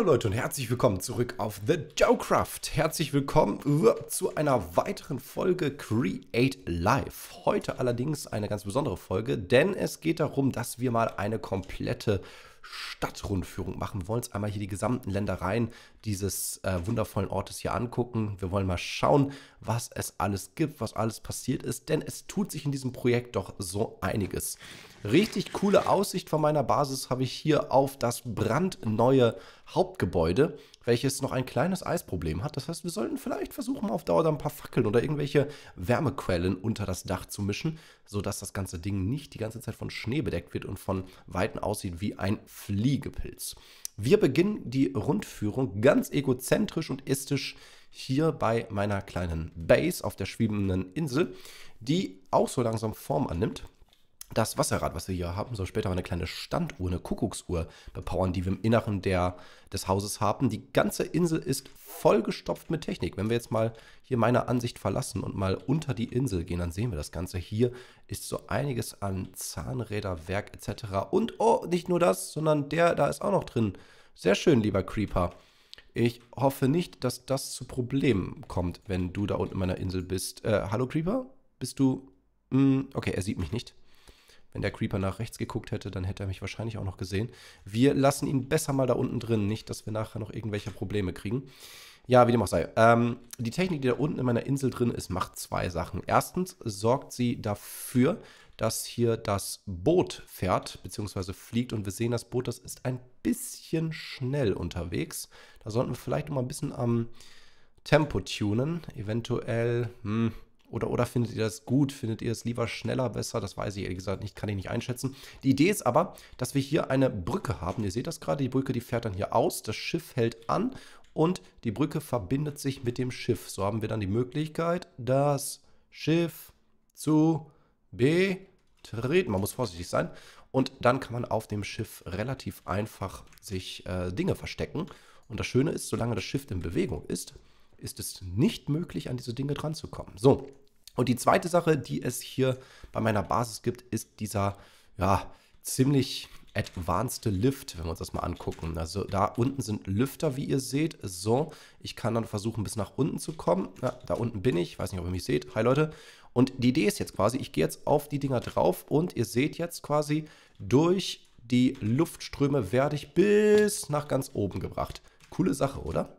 Hallo Leute und herzlich willkommen zurück auf The Joecraft. Herzlich willkommen zu einer weiteren Folge Create Live. Heute allerdings eine ganz besondere Folge, denn es geht darum, dass wir mal eine komplette Stadtrundführung machen. Wir wollen uns einmal hier die gesamten Ländereien dieses äh, wundervollen Ortes hier angucken. Wir wollen mal schauen, was es alles gibt, was alles passiert ist, denn es tut sich in diesem Projekt doch so einiges. Richtig coole Aussicht von meiner Basis habe ich hier auf das brandneue Hauptgebäude, welches noch ein kleines Eisproblem hat. Das heißt, wir sollten vielleicht versuchen, auf Dauer da ein paar Fackeln oder irgendwelche Wärmequellen unter das Dach zu mischen, sodass das ganze Ding nicht die ganze Zeit von Schnee bedeckt wird und von Weitem aussieht wie ein Fliegepilz. Wir beginnen die Rundführung ganz egozentrisch und istisch hier bei meiner kleinen Base auf der schwebenden Insel, die auch so langsam Form annimmt das Wasserrad, was wir hier haben, soll später mal eine kleine Standuhr, eine Kuckucksuhr bepowern, die wir im Inneren der, des Hauses haben. Die ganze Insel ist vollgestopft mit Technik. Wenn wir jetzt mal hier meine Ansicht verlassen und mal unter die Insel gehen, dann sehen wir das Ganze. Hier ist so einiges an Zahnräder, Werk etc. Und oh, nicht nur das, sondern der da ist auch noch drin. Sehr schön, lieber Creeper. Ich hoffe nicht, dass das zu Problemen kommt, wenn du da unten in meiner Insel bist. Äh, hallo Creeper? Bist du... Mm, okay, er sieht mich nicht. Wenn der Creeper nach rechts geguckt hätte, dann hätte er mich wahrscheinlich auch noch gesehen. Wir lassen ihn besser mal da unten drin, nicht, dass wir nachher noch irgendwelche Probleme kriegen. Ja, wie dem auch sei. Ähm, die Technik, die da unten in meiner Insel drin ist, macht zwei Sachen. Erstens sorgt sie dafür, dass hier das Boot fährt bzw. fliegt und wir sehen, das Boot, das ist ein bisschen schnell unterwegs. Da sollten wir vielleicht mal ein bisschen am Tempo tunen. Eventuell, hm, oder, oder findet ihr das gut? Findet ihr es lieber schneller, besser? Das weiß ich ehrlich gesagt nicht, kann ich nicht einschätzen. Die Idee ist aber, dass wir hier eine Brücke haben. Ihr seht das gerade, die Brücke, die fährt dann hier aus, das Schiff hält an und die Brücke verbindet sich mit dem Schiff. So haben wir dann die Möglichkeit, das Schiff zu betreten. Man muss vorsichtig sein. Und dann kann man auf dem Schiff relativ einfach sich äh, Dinge verstecken. Und das Schöne ist, solange das Schiff in Bewegung ist, ist es nicht möglich, an diese Dinge dran zu kommen. So, und die zweite Sache, die es hier bei meiner Basis gibt, ist dieser, ja, ziemlich advanced Lift, wenn wir uns das mal angucken. Also da unten sind Lüfter, wie ihr seht. So, ich kann dann versuchen, bis nach unten zu kommen. Ja, da unten bin ich, weiß nicht, ob ihr mich seht. Hi Leute. Und die Idee ist jetzt quasi, ich gehe jetzt auf die Dinger drauf und ihr seht jetzt quasi, durch die Luftströme werde ich bis nach ganz oben gebracht. Coole Sache, oder?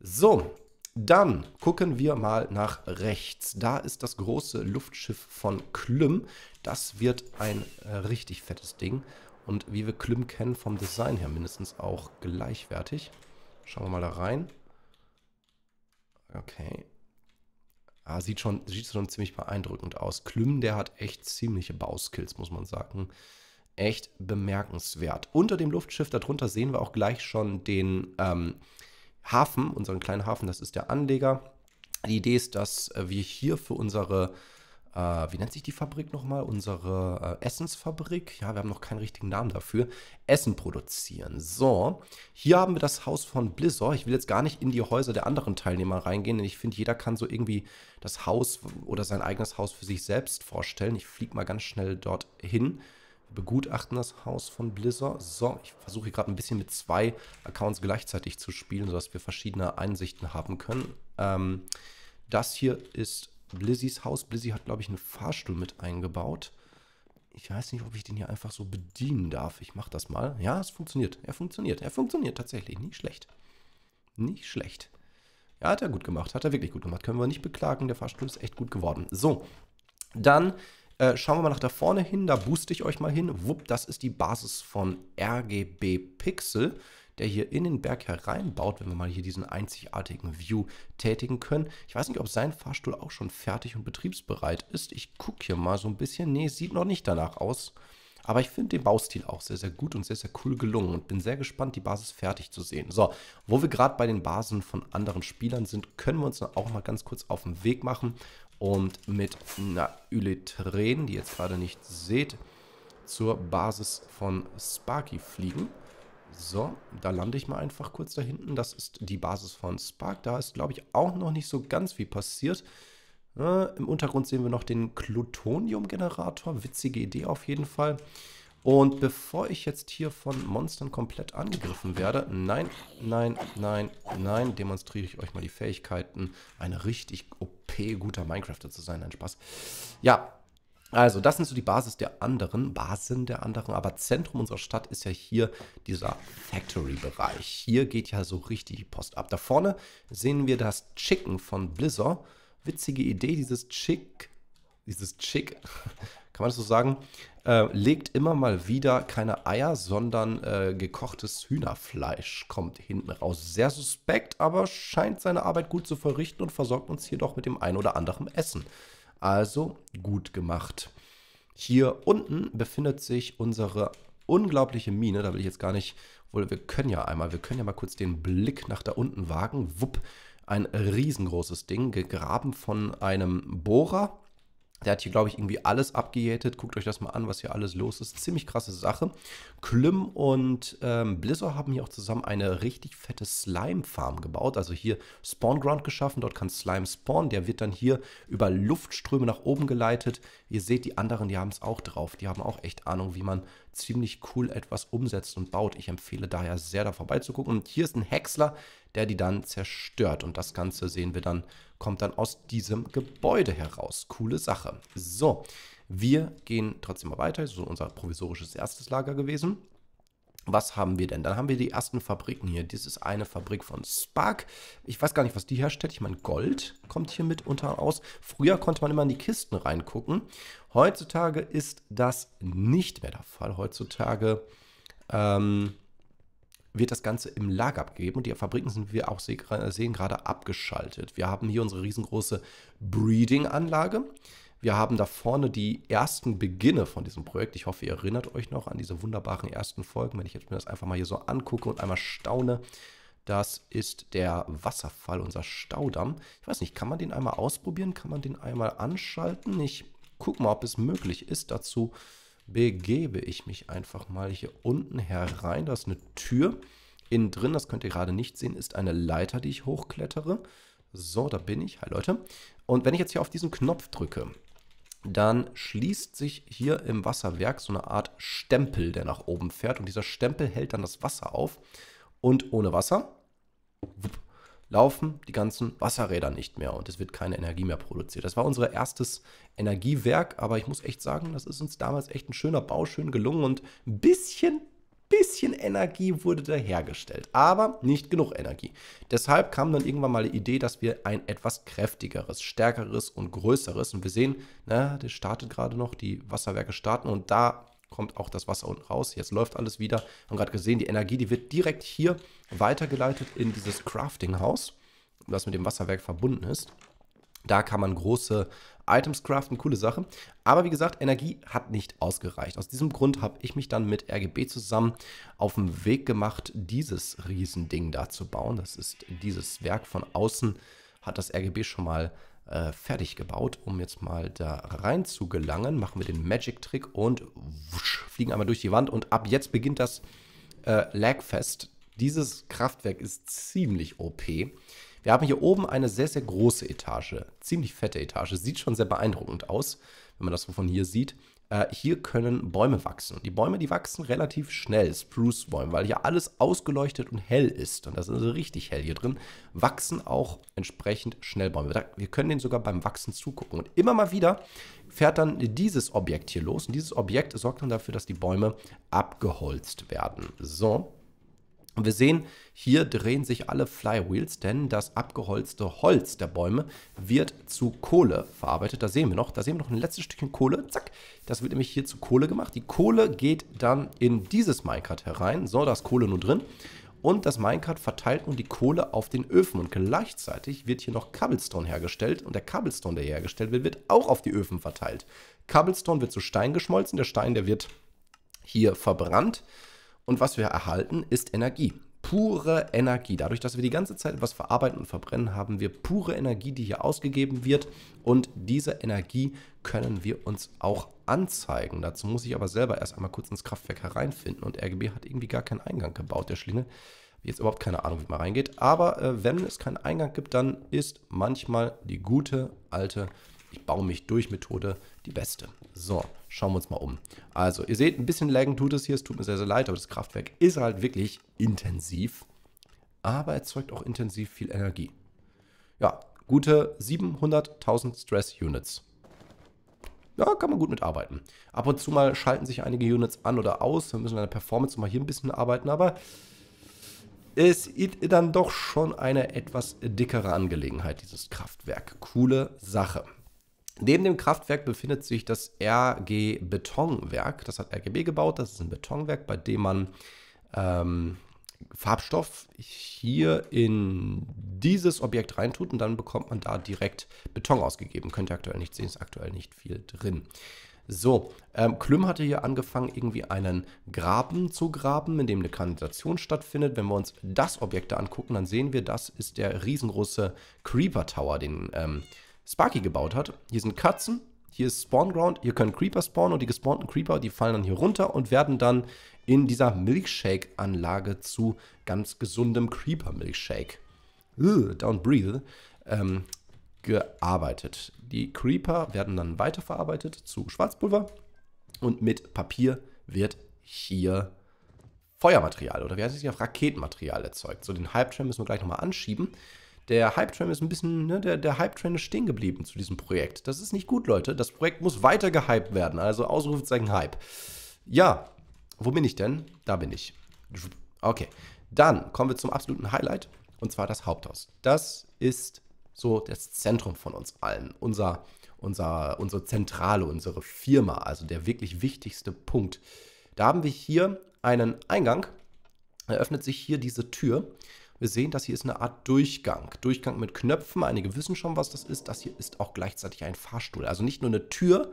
So, dann gucken wir mal nach rechts. Da ist das große Luftschiff von Klüm. Das wird ein äh, richtig fettes Ding. Und wie wir Klüm kennen, vom Design her mindestens auch gleichwertig. Schauen wir mal da rein. Okay. Ah, sieht schon, sieht schon ziemlich beeindruckend aus. Klüm, der hat echt ziemliche Bauskills, muss man sagen. Echt bemerkenswert. Unter dem Luftschiff darunter sehen wir auch gleich schon den ähm, Hafen, unseren kleinen Hafen, das ist der Anleger. Die Idee ist, dass äh, wir hier für unsere, äh, wie nennt sich die Fabrik nochmal? Unsere äh, Essensfabrik. Ja, wir haben noch keinen richtigen Namen dafür. Essen produzieren. So, hier haben wir das Haus von Blizzard. Ich will jetzt gar nicht in die Häuser der anderen Teilnehmer reingehen, denn ich finde, jeder kann so irgendwie das Haus oder sein eigenes Haus für sich selbst vorstellen. Ich fliege mal ganz schnell dorthin begutachten das Haus von Blizzard. So, ich versuche hier gerade ein bisschen mit zwei Accounts gleichzeitig zu spielen, sodass wir verschiedene Einsichten haben können. Ähm, das hier ist Blizzys Haus. Blizzy hat, glaube ich, einen Fahrstuhl mit eingebaut. Ich weiß nicht, ob ich den hier einfach so bedienen darf. Ich mache das mal. Ja, es funktioniert. Er funktioniert. Er funktioniert tatsächlich. Nicht schlecht. Nicht schlecht. Ja, hat er gut gemacht. Hat er wirklich gut gemacht. Können wir nicht beklagen. Der Fahrstuhl ist echt gut geworden. So, dann äh, schauen wir mal nach da vorne hin, da booste ich euch mal hin. Wupp, das ist die Basis von RGB Pixel, der hier in den Berg hereinbaut, wenn wir mal hier diesen einzigartigen View tätigen können. Ich weiß nicht, ob sein Fahrstuhl auch schon fertig und betriebsbereit ist. Ich gucke hier mal so ein bisschen. Nee, sieht noch nicht danach aus. Aber ich finde den Baustil auch sehr, sehr gut und sehr, sehr cool gelungen und bin sehr gespannt, die Basis fertig zu sehen. So, wo wir gerade bei den Basen von anderen Spielern sind, können wir uns auch mal ganz kurz auf den Weg machen und mit einer Ületren, die ihr jetzt gerade nicht seht, zur Basis von Sparky fliegen. So, da lande ich mal einfach kurz da hinten. Das ist die Basis von Spark. Da ist, glaube ich, auch noch nicht so ganz viel passiert. Äh, Im Untergrund sehen wir noch den Plutonium-Generator. Witzige Idee auf jeden Fall. Und bevor ich jetzt hier von Monstern komplett angegriffen werde, nein, nein, nein, nein, demonstriere ich euch mal die Fähigkeiten, ein richtig OP guter Minecrafter zu sein. Ein Spaß. Ja, also, das sind so die Basis der anderen, Basen der anderen, aber Zentrum unserer Stadt ist ja hier dieser Factory-Bereich. Hier geht ja so richtig die Post ab. Da vorne sehen wir das Chicken von Blizzard. Witzige Idee, dieses Chick, dieses Chick kann man das so sagen, äh, legt immer mal wieder keine Eier, sondern äh, gekochtes Hühnerfleisch kommt hinten raus. Sehr suspekt, aber scheint seine Arbeit gut zu verrichten und versorgt uns hier doch mit dem ein oder anderen Essen. Also gut gemacht. Hier unten befindet sich unsere unglaubliche Mine. Da will ich jetzt gar nicht, obwohl wir können ja einmal, wir können ja mal kurz den Blick nach da unten wagen. Wupp, ein riesengroßes Ding, gegraben von einem Bohrer. Der hat hier, glaube ich, irgendwie alles abgejätet. Guckt euch das mal an, was hier alles los ist. Ziemlich krasse Sache. Klim und ähm, Blizzard haben hier auch zusammen eine richtig fette Slime-Farm gebaut. Also hier Spawn Ground geschaffen. Dort kann Slime spawnen. Der wird dann hier über Luftströme nach oben geleitet. Ihr seht, die anderen, die haben es auch drauf. Die haben auch echt Ahnung, wie man ziemlich cool etwas umsetzt und baut. Ich empfehle daher sehr, da vorbeizugucken. Und hier ist ein Häcksler der die dann zerstört. Und das Ganze sehen wir dann, kommt dann aus diesem Gebäude heraus. Coole Sache. So, wir gehen trotzdem mal weiter. Das ist so unser provisorisches erstes Lager gewesen. Was haben wir denn? Dann haben wir die ersten Fabriken hier. Dies ist eine Fabrik von Spark. Ich weiß gar nicht, was die herstellt. Ich meine, Gold kommt hier mit unter aus. Früher konnte man immer in die Kisten reingucken. Heutzutage ist das nicht mehr der Fall. Heutzutage ähm, wird das Ganze im Lager abgegeben und die Fabriken sind, wie wir auch sehen, gerade abgeschaltet. Wir haben hier unsere riesengroße Breeding-Anlage. Wir haben da vorne die ersten Beginne von diesem Projekt. Ich hoffe, ihr erinnert euch noch an diese wunderbaren ersten Folgen. Wenn ich jetzt mir das einfach mal hier so angucke und einmal staune, das ist der Wasserfall, unser Staudamm. Ich weiß nicht, kann man den einmal ausprobieren? Kann man den einmal anschalten? Ich gucke mal, ob es möglich ist dazu begebe ich mich einfach mal hier unten herein. Da ist eine Tür. Innen drin, das könnt ihr gerade nicht sehen, ist eine Leiter, die ich hochklettere. So, da bin ich. Hi Leute. Und wenn ich jetzt hier auf diesen Knopf drücke, dann schließt sich hier im Wasserwerk so eine Art Stempel, der nach oben fährt. Und dieser Stempel hält dann das Wasser auf. Und ohne Wasser laufen die ganzen Wasserräder nicht mehr und es wird keine Energie mehr produziert. Das war unser erstes Energiewerk, aber ich muss echt sagen, das ist uns damals echt ein schöner Bau, schön gelungen und ein bisschen, bisschen Energie wurde da hergestellt, aber nicht genug Energie. Deshalb kam dann irgendwann mal die Idee, dass wir ein etwas kräftigeres, stärkeres und größeres und wir sehen, na, das startet gerade noch, die Wasserwerke starten und da kommt auch das Wasser unten raus. Jetzt läuft alles wieder. Wir Haben gerade gesehen, die Energie, die wird direkt hier weitergeleitet in dieses Crafting-Haus, das mit dem Wasserwerk verbunden ist. Da kann man große Items craften, coole Sache. Aber wie gesagt, Energie hat nicht ausgereicht. Aus diesem Grund habe ich mich dann mit RGB zusammen auf den Weg gemacht, dieses Riesending da zu bauen. Das ist dieses Werk von außen, hat das RGB schon mal äh, fertig gebaut. Um jetzt mal da rein zu gelangen, machen wir den Magic-Trick und wusch, fliegen einmal durch die Wand. Und ab jetzt beginnt das äh, Lagfest. Dieses Kraftwerk ist ziemlich OP. Wir haben hier oben eine sehr, sehr große Etage, ziemlich fette Etage. Sieht schon sehr beeindruckend aus, wenn man das so von hier sieht. Äh, hier können Bäume wachsen. die Bäume, die wachsen relativ schnell, Spruce-Bäume, weil hier alles ausgeleuchtet und hell ist. Und das ist also richtig hell hier drin. Wachsen auch entsprechend schnell Bäume. Wir können denen sogar beim Wachsen zugucken. Und immer mal wieder fährt dann dieses Objekt hier los. Und dieses Objekt sorgt dann dafür, dass die Bäume abgeholzt werden. So. Und wir sehen, hier drehen sich alle Flywheels, denn das abgeholzte Holz der Bäume wird zu Kohle verarbeitet. Da sehen wir noch, da sehen wir noch ein letztes Stückchen Kohle. Zack, das wird nämlich hier zu Kohle gemacht. Die Kohle geht dann in dieses Minecart herein. So, da ist Kohle nun drin. Und das Minecart verteilt nun die Kohle auf den Öfen. Und gleichzeitig wird hier noch Cobblestone hergestellt. Und der Cobblestone, der hier hergestellt wird, wird auch auf die Öfen verteilt. Cobblestone wird zu Stein geschmolzen. Der Stein, der wird hier verbrannt und was wir erhalten, ist Energie. Pure Energie. Dadurch, dass wir die ganze Zeit etwas verarbeiten und verbrennen, haben wir pure Energie, die hier ausgegeben wird. Und diese Energie können wir uns auch anzeigen. Dazu muss ich aber selber erst einmal kurz ins Kraftwerk hereinfinden. Und RGB hat irgendwie gar keinen Eingang gebaut, der Schlinge. Jetzt überhaupt keine Ahnung, wie man reingeht. Aber äh, wenn es keinen Eingang gibt, dann ist manchmal die gute alte Ich baue mich durch Methode die beste. So schauen wir uns mal um. Also, ihr seht, ein bisschen laggen tut es hier. Es tut mir sehr, sehr leid, aber das Kraftwerk ist halt wirklich intensiv. Aber erzeugt auch intensiv viel Energie. Ja, gute 700.000 Stress Units. Ja, kann man gut mitarbeiten. Ab und zu mal schalten sich einige Units an oder aus. Wir müssen an der Performance mal hier ein bisschen arbeiten, aber es ist dann doch schon eine etwas dickere Angelegenheit, dieses Kraftwerk. Coole Sache. Neben dem Kraftwerk befindet sich das RG Betonwerk. Das hat RGB gebaut. Das ist ein Betonwerk, bei dem man ähm, Farbstoff hier in dieses Objekt reintut und dann bekommt man da direkt Beton ausgegeben. Könnt ihr aktuell nicht sehen, ist aktuell nicht viel drin. So, ähm, Klüm hatte hier angefangen, irgendwie einen Graben zu graben, in dem eine Kanalisation stattfindet. Wenn wir uns das Objekt da angucken, dann sehen wir, das ist der riesengroße Creeper Tower, den ähm, Sparky gebaut hat. Hier sind Katzen, hier ist Spawn Ground, hier können Creeper spawnen und die gespawnten Creeper, die fallen dann hier runter und werden dann in dieser Milkshake-Anlage zu ganz gesundem Creeper-Milkshake. Don't breathe. Ähm, gearbeitet. Die Creeper werden dann weiterverarbeitet zu Schwarzpulver und mit Papier wird hier Feuermaterial oder wie heißt es hier? Raketenmaterial erzeugt. So, den Hype-Train müssen wir gleich nochmal anschieben. Der Hype-Train ist ein bisschen, ne, der, der Hype-Train ist stehen geblieben zu diesem Projekt. Das ist nicht gut, Leute. Das Projekt muss weiter gehypt werden. Also Ausrufezeichen Hype. Ja, wo bin ich denn? Da bin ich. Okay, dann kommen wir zum absoluten Highlight. Und zwar das Haupthaus. Das ist so das Zentrum von uns allen. Unser, unser, unsere Zentrale, unsere Firma, also der wirklich wichtigste Punkt. Da haben wir hier einen Eingang, eröffnet sich hier diese Tür wir sehen, dass hier ist eine Art Durchgang. Durchgang mit Knöpfen. Einige wissen schon, was das ist. Das hier ist auch gleichzeitig ein Fahrstuhl. Also nicht nur eine Tür,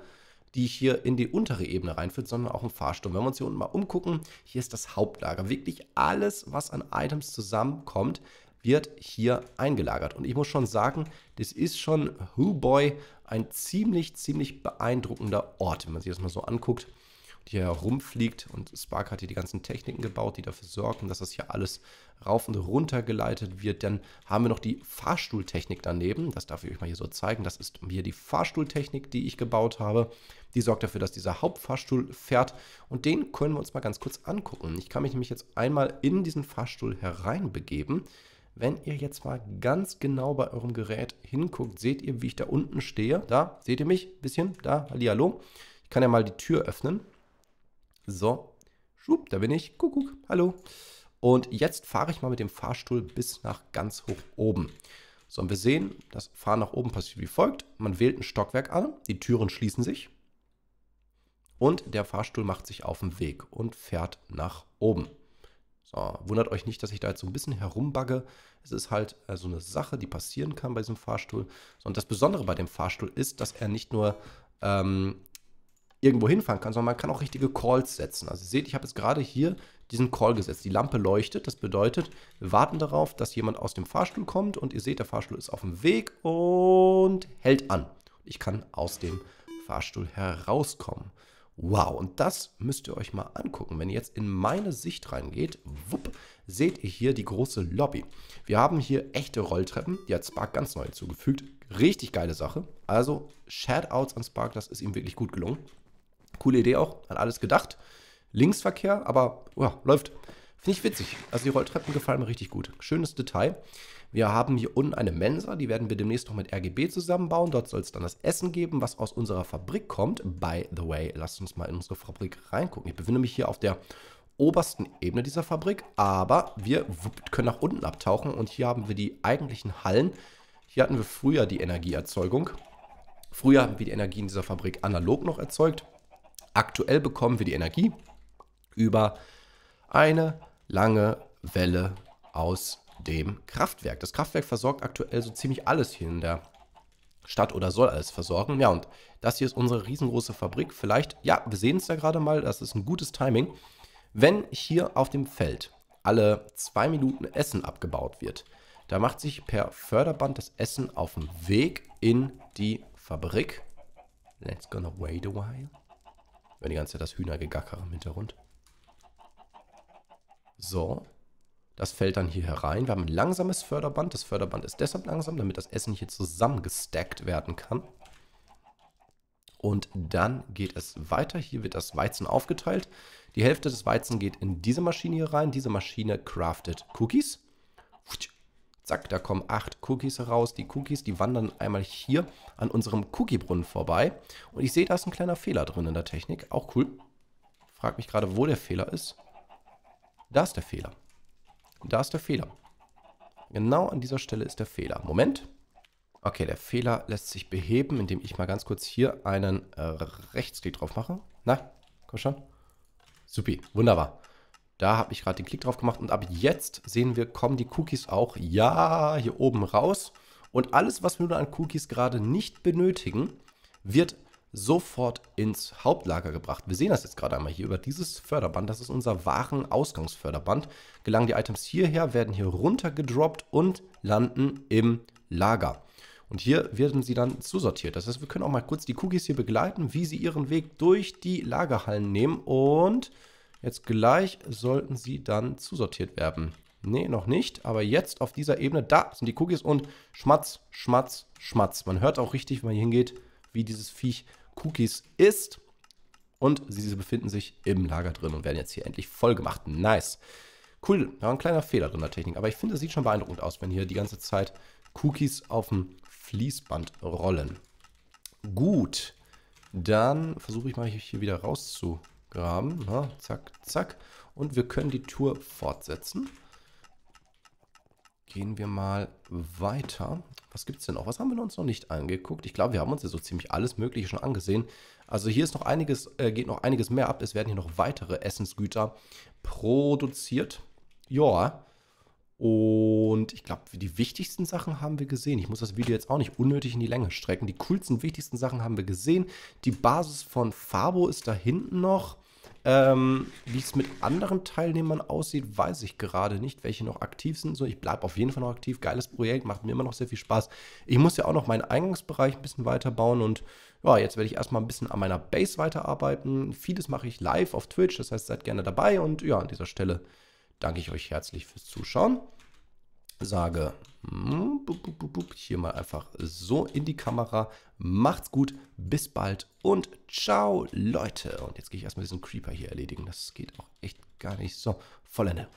die hier in die untere Ebene reinführt, sondern auch ein Fahrstuhl. Wenn wir uns hier unten mal umgucken, hier ist das Hauptlager. Wirklich alles, was an Items zusammenkommt, wird hier eingelagert. Und ich muss schon sagen, das ist schon, Who oh Boy, ein ziemlich, ziemlich beeindruckender Ort, wenn man sich das mal so anguckt die hier herumfliegt. Und Spark hat hier die ganzen Techniken gebaut, die dafür sorgen, dass das hier alles rauf und runter geleitet wird. Dann haben wir noch die Fahrstuhltechnik daneben. Das darf ich euch mal hier so zeigen. Das ist hier die Fahrstuhltechnik, die ich gebaut habe. Die sorgt dafür, dass dieser Hauptfahrstuhl fährt. Und den können wir uns mal ganz kurz angucken. Ich kann mich nämlich jetzt einmal in diesen Fahrstuhl hereinbegeben. Wenn ihr jetzt mal ganz genau bei eurem Gerät hinguckt, seht ihr, wie ich da unten stehe. Da seht ihr mich ein bisschen, da, hallo. Ich kann ja mal die Tür öffnen. So, schwupp, da bin ich. Kuckuck, hallo. Und jetzt fahre ich mal mit dem Fahrstuhl bis nach ganz hoch oben. So, und wir sehen, das Fahren nach oben passiert wie folgt. Man wählt ein Stockwerk an, die Türen schließen sich und der Fahrstuhl macht sich auf den Weg und fährt nach oben. So, wundert euch nicht, dass ich da jetzt so ein bisschen herumbagge. Es ist halt äh, so also eine Sache, die passieren kann bei diesem Fahrstuhl. und das Besondere bei dem Fahrstuhl ist, dass er nicht nur ähm, irgendwo hinfahren kann, sondern man kann auch richtige Calls setzen. Also ihr seht, ich habe jetzt gerade hier diesen Call gesetzt. Die Lampe leuchtet, das bedeutet, wir warten darauf, dass jemand aus dem Fahrstuhl kommt und ihr seht, der Fahrstuhl ist auf dem Weg und hält an. Ich kann aus dem Fahrstuhl herauskommen. Wow, und das müsst ihr euch mal angucken. Wenn ihr jetzt in meine Sicht reingeht, wupp, seht ihr hier die große Lobby. Wir haben hier echte Rolltreppen, die hat Spark ganz neu hinzugefügt. Richtig geile Sache. Also, Shoutouts an Spark, das ist ihm wirklich gut gelungen. Coole Idee auch, an alles gedacht. Linksverkehr, aber ja, läuft. Finde ich witzig. Also die Rolltreppen gefallen mir richtig gut. Schönes Detail. Wir haben hier unten eine Mensa, die werden wir demnächst noch mit RGB zusammenbauen. Dort soll es dann das Essen geben, was aus unserer Fabrik kommt. By the way, lasst uns mal in unsere Fabrik reingucken. Ich befinde mich hier auf der obersten Ebene dieser Fabrik, aber wir können nach unten abtauchen und hier haben wir die eigentlichen Hallen. Hier hatten wir früher die Energieerzeugung. Früher haben wir die Energie in dieser Fabrik analog noch erzeugt. Aktuell bekommen wir die Energie über eine lange Welle aus dem Kraftwerk. Das Kraftwerk versorgt aktuell so ziemlich alles hier in der Stadt oder soll alles versorgen. Ja, und das hier ist unsere riesengroße Fabrik. Vielleicht, ja, wir sehen es da gerade mal, das ist ein gutes Timing. Wenn hier auf dem Feld alle zwei Minuten Essen abgebaut wird, da macht sich per Förderband das Essen auf den Weg in die Fabrik. Let's gonna wait a while. Wenn die ganze Zeit das Hühnergegacker im Hintergrund. So. Das fällt dann hier herein. Wir haben ein langsames Förderband. Das Förderband ist deshalb langsam, damit das Essen hier zusammengestackt werden kann. Und dann geht es weiter. Hier wird das Weizen aufgeteilt. Die Hälfte des Weizen geht in diese Maschine hier rein. Diese Maschine craftet Cookies. Zack, da kommen acht Cookies heraus. Die Cookies, die wandern einmal hier an unserem Cookiebrunnen vorbei. Und ich sehe, da ist ein kleiner Fehler drin in der Technik. Auch cool. Frag mich gerade, wo der Fehler ist. Da ist der Fehler. Da ist der Fehler. Genau an dieser Stelle ist der Fehler. Moment. Okay, der Fehler lässt sich beheben, indem ich mal ganz kurz hier einen äh, Rechtsklick drauf mache. Na, komm schon. Supi, wunderbar. Da habe ich gerade den Klick drauf gemacht und ab jetzt sehen wir, kommen die Cookies auch, ja, hier oben raus. Und alles, was wir nun an Cookies gerade nicht benötigen, wird sofort ins Hauptlager gebracht. Wir sehen das jetzt gerade einmal hier über dieses Förderband. Das ist unser wahren ausgangsförderband Gelangen die Items hierher, werden hier runtergedroppt und landen im Lager. Und hier werden sie dann zusortiert. Das heißt, wir können auch mal kurz die Cookies hier begleiten, wie sie ihren Weg durch die Lagerhallen nehmen und Jetzt gleich sollten sie dann zusortiert werden. Nee, noch nicht, aber jetzt auf dieser Ebene, da sind die Cookies und Schmatz, Schmatz, Schmatz. Man hört auch richtig, wenn man hier hingeht, wie dieses Viech Cookies ist. Und sie befinden sich im Lager drin und werden jetzt hier endlich voll gemacht. Nice. Cool, da war ein kleiner Fehler drin der Technik, aber ich finde, es sieht schon beeindruckend aus, wenn hier die ganze Zeit Cookies auf dem Fließband rollen. Gut, dann versuche ich mal hier wieder rauszukommen Graben. Na, zack, zack. Und wir können die Tour fortsetzen. Gehen wir mal weiter. Was gibt es denn noch? Was haben wir uns noch nicht angeguckt? Ich glaube, wir haben uns ja so ziemlich alles Mögliche schon angesehen. Also hier ist noch einiges, äh, geht noch einiges mehr ab. Es werden hier noch weitere Essensgüter produziert. Ja. Und ich glaube, die wichtigsten Sachen haben wir gesehen. Ich muss das Video jetzt auch nicht unnötig in die Länge strecken. Die coolsten, wichtigsten Sachen haben wir gesehen. Die Basis von Fabo ist da hinten noch. Ähm, Wie es mit anderen Teilnehmern aussieht, weiß ich gerade nicht, welche noch aktiv sind. So, ich bleibe auf jeden Fall noch aktiv. Geiles Projekt, macht mir immer noch sehr viel Spaß. Ich muss ja auch noch meinen Eingangsbereich ein bisschen weiterbauen und ja, jetzt werde ich erstmal ein bisschen an meiner Base weiterarbeiten. Vieles mache ich live auf Twitch, das heißt, seid gerne dabei und ja, an dieser Stelle danke ich euch herzlich fürs Zuschauen sage, hm, hier mal einfach so in die Kamera. Macht's gut, bis bald und ciao, Leute. Und jetzt gehe ich erstmal diesen Creeper hier erledigen. Das geht auch echt gar nicht so. Vollende.